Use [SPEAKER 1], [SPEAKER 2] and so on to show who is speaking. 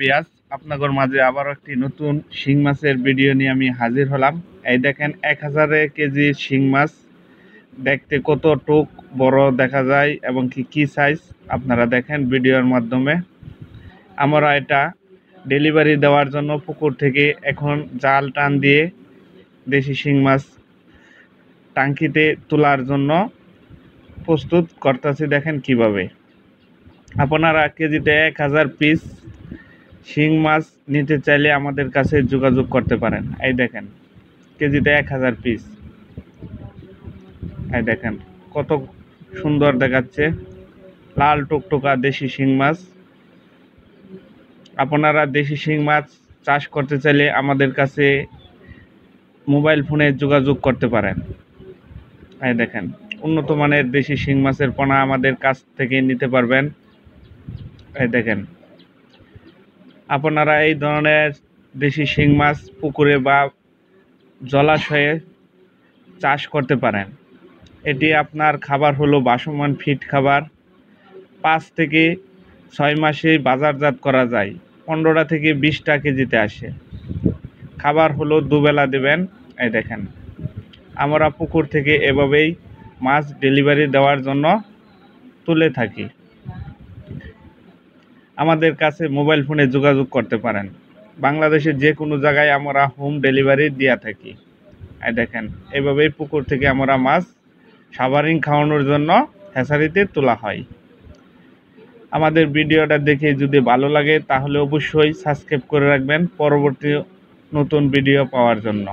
[SPEAKER 1] পেঁয়াজ আপনাদের মাঝে আবার একটি নতুন শিং মাছের ভিডিও নিয়ে আমি হাজির হলাম এই দেখেন এক হাজারে কেজি শিং মাছ দেখতে কত টুক বড় দেখা যায় এবং কি কি সাইজ আপনারা দেখেন ভিডিওর মাধ্যমে আমরা এটা ডেলিভারি দেওয়ার জন্য পুকুর থেকে এখন জাল টান দিয়ে দেশি শিং মাছ টাঙ্কিতে তোলার জন্য প্রস্তুত করতেছি দেখেন কিভাবে আপনারা কেজিতে এক হাজার পিস শিং মাছ নিতে চাইলে আমাদের কাছে যোগাযোগ করতে পারেন এই দেখেন কেজিতে এক হাজার পিস এই দেখেন কত সুন্দর দেখাচ্ছে লাল টুকটুকা দেশি শিং মাছ আপনারা দেশি শিং মাছ চাষ করতে চাইলে আমাদের কাছে মোবাইল ফোনে যোগাযোগ করতে পারেন এই দেখেন উন্নত মানের দেশি শিং মাছের পোনা আমাদের কাছ থেকে নিতে পারবেন এই দেখেন আপনারা এই ধরনের দেশি শিং মাছ পুকুরে বা জলাশয়ে চাষ করতে পারেন এটি আপনার খাবার হলো বাসমান ফিট খাবার পাঁচ থেকে ছয় মাসে বাজারজাত করা যায় পনেরোটা থেকে বিশটা কেজিতে আসে খাবার হলো দুবেলা দেবেন এই দেখেন আমরা পুকুর থেকে এভাবেই মাছ ডেলিভারি দেওয়ার জন্য তুলে থাকি আমাদের কাছে মোবাইল ফোনে যোগাযোগ করতে পারেন বাংলাদেশের যে কোনো জায়গায় আমরা হোম ডেলিভারি দিয়া থাকি দেখেন এভাবে পুকুর থেকে আমরা মাছ সাবারিং খাওয়ানোর জন্য হেসারিতে তোলা হয় আমাদের ভিডিওটা দেখে যদি ভালো লাগে তাহলে অবশ্যই সাবস্ক্রাইব করে রাখবেন পরবর্তী নতুন ভিডিও পাওয়ার জন্য